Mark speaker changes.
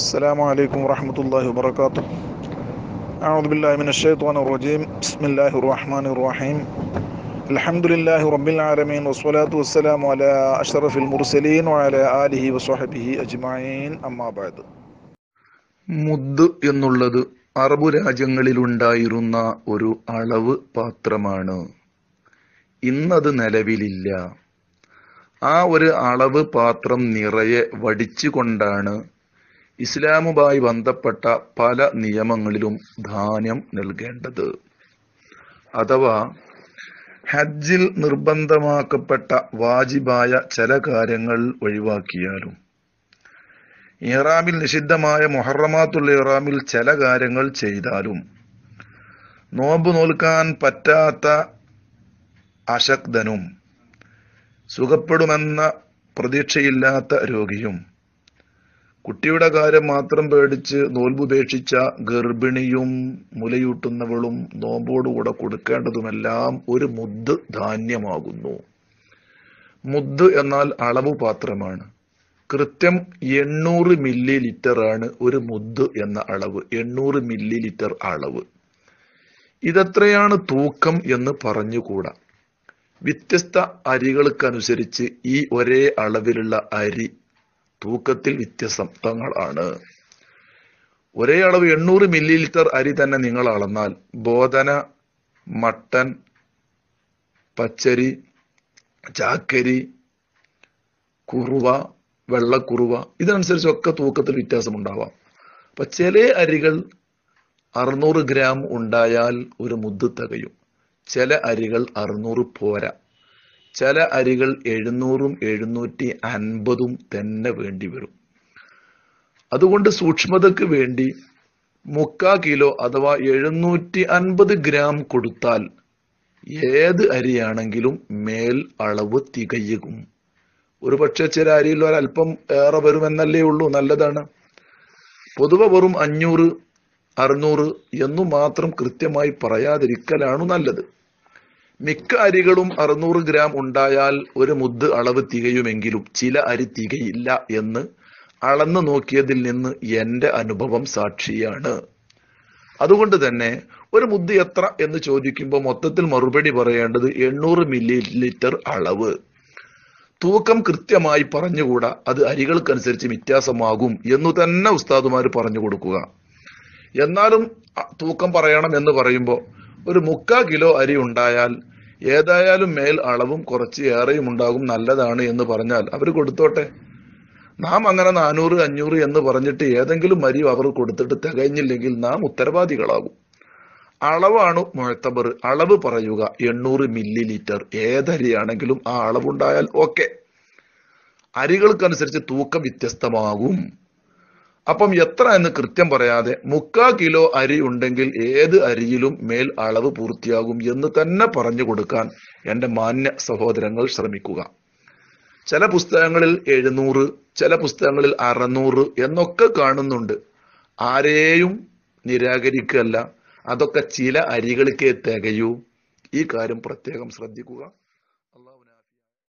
Speaker 1: السلام عليكم ورحمة الله وبركاته أعوذ بالله من الشيطان الرجيم بسم الله الرحمن الرحيم الحمد لله رب العالمين والصلاة والسلام على أشرف المرسلين وعلى آله وصحبه أجمعين أما بعد മുദ് എന്നുള്ളത് അറബ് രാജ്യങ്ങളിലുണ്ടായിരുന്ന ഒരു അളവ് പാത്രമാണ് ഇന്നത് നിലവിലില്ല ആ ഒരു അളവ് പാത്രം നിറയെ വടിച്ചുകൊണ്ടാണ് ഇസ്ലാമുമായി ബന്ധപ്പെട്ട പല നിയമങ്ങളിലും ധാന്യം നൽകേണ്ടത് അഥവാ ഹജ്ജിൽ നിർബന്ധമാക്കപ്പെട്ട വാജിബായ ചില കാര്യങ്ങൾ ഒഴിവാക്കിയാലും ഇഹ്റാമിൽ നിഷിദ്ധമായ മൊഹറമാത്തുള്ള ഇഹ്റാമിൽ ചില കാര്യങ്ങൾ ചെയ്താലും നോമ്പ് നോൽക്കാൻ പറ്റാത്ത അശക്തനും സുഖപ്പെടുമെന്ന പ്രതീക്ഷയില്ലാത്ത രോഗിയും കുട്ടിയുടെ കാര്യം മാത്രം പേടിച്ച് നോൽപുപേക്ഷിച്ച ഗർഭിണിയും മുലയൂട്ടുന്നവളും നോമ്പോടുകൂടെ കൊടുക്കേണ്ടതുമെല്ലാം ഒരു മുദ് ധാന്യമാകുന്നു മുദ് എന്നാൽ അളവ് പാത്രമാണ് കൃത്യം എണ്ണൂറ് മില്ലി ലിറ്റർ ആണ് ഒരു മുദ് എന്ന അളവ് എണ്ണൂറ് മില്ലി ലിറ്റർ അളവ് ഇതെത്രയാണ് തൂക്കം എന്ന് പറഞ്ഞുകൂടാ വ്യത്യസ്ത അരികൾക്കനുസരിച്ച് ഈ ഒരേ അളവിലുള്ള അരി തൂക്കത്തിൽ വ്യത്യസ്തത്വങ്ങളാണ് ഒരേ അളവ് എണ്ണൂറ് മില്ലി ലിറ്റർ അരി തന്നെ നിങ്ങൾ അളന്നാൽ ബോധന മട്ടൻ പച്ചരി ചാക്കരി കുറുവ വെള്ളക്കുറുവ ഇതനുസരിച്ചൊക്കെ തൂക്കത്തിൽ വ്യത്യാസമുണ്ടാവാം അപ്പൊ ചില അരികൾ അറുന്നൂറ് ഗ്രാം ഉണ്ടായാൽ ഒരു മുദ്ദ് തികയും ചില അരികൾ അറുന്നൂറ് പോരാ ചില അരികൾ എഴുന്നൂറും എഴുന്നൂറ്റി അൻപതും തന്നെ വേണ്ടി വരും അതുകൊണ്ട് സൂക്ഷ്മതയ്ക്ക് വേണ്ടി മുക്കാ കിലോ അഥവാ എഴുന്നൂറ്റി അൻപത് ഗ്രാം കൊടുത്താൽ ഏത് അരിയാണെങ്കിലും മേൽ അളവ് തികയും ഒരു പക്ഷെ ചില അരിയിൽ ഒരല്പം ഏറെ വരുമെന്നല്ലേ ഉള്ളൂ നല്ലതാണ് പൊതുവെ വെറും അഞ്ഞൂറ് അറുന്നൂറ് എന്നു മാത്രം കൃത്യമായി പറയാതിരിക്കലാണ് നല്ലത് മിക്ക അരികളും അറുന്നൂറ് ഗ്രാം ഉണ്ടായാൽ ഒരു മുദ്ദ് അളവ് തികയുമെങ്കിലും ചില അരി തികയില്ല എന്ന് അളന്നു നോക്കിയതിൽ നിന്ന് എൻ്റെ അനുഭവം സാക്ഷിയാണ് അതുകൊണ്ട് തന്നെ ഒരു മുദ്ദ് എത്ര എന്ന് ചോദിക്കുമ്പോൾ മൊത്തത്തിൽ മറുപടി പറയേണ്ടത് എണ്ണൂറ് മില്ലി ലിറ്റർ അളവ് തൂക്കം കൃത്യമായി പറഞ്ഞുകൂടാ അത് അരികൾക്കനുസരിച്ച് വ്യത്യാസമാകും എന്നു തന്നെ ഉസ്താദുമാർ പറഞ്ഞു കൊടുക്കുക എന്നാലും തൂക്കം പറയണം എന്ന് പറയുമ്പോൾ ഒരു മുക്കാ കിലോ അരി ഉണ്ടായാൽ ഏതായാലും മേൽ അളവും കുറച്ച് ഏറെയും ഉണ്ടാകും നല്ലതാണ് എന്ന് പറഞ്ഞാൽ അവർ കൊടുത്തോട്ടെ നാം അങ്ങനെ നാനൂറ് അഞ്ഞൂറ് എന്ന് പറഞ്ഞിട്ട് ഏതെങ്കിലും മരി അവർ കൊടുത്തിട്ട് തികഞ്ഞില്ലെങ്കിൽ നാം ഉത്തരവാദികളാകും അളവാണ് മുഴത്തബർ അളവ് പറയുക എണ്ണൂറ് മില്ലി ലിറ്റർ ഏതരിയാണെങ്കിലും ആ അളവുണ്ടായാൽ ഓക്കെ അരികൾക്കനുസരിച്ച് തൂക്കം വ്യത്യസ്തമാകും അപ്പം എത്ര എന്ന് കൃത്യം പറയാതെ മുക്കാ കിലോ അരി ഉണ്ടെങ്കിൽ ഏത് അരിയിലും മേൽ അളവ് പൂർത്തിയാകും എന്ന് തന്നെ പറഞ്ഞു കൊടുക്കാൻ എൻ്റെ മാന്യ സഹോദരങ്ങൾ ശ്രമിക്കുക ചില പുസ്തകങ്ങളിൽ എഴുന്നൂറ് ചില പുസ്തകങ്ങളിൽ അറുന്നൂറ് എന്നൊക്കെ കാണുന്നുണ്ട് ആരെയും നിരാകരിക്കല്ല അതൊക്കെ ചില അരികൾക്കേ തികയൂ ഈ കാര്യം പ്രത്യേകം ശ്രദ്ധിക്കുക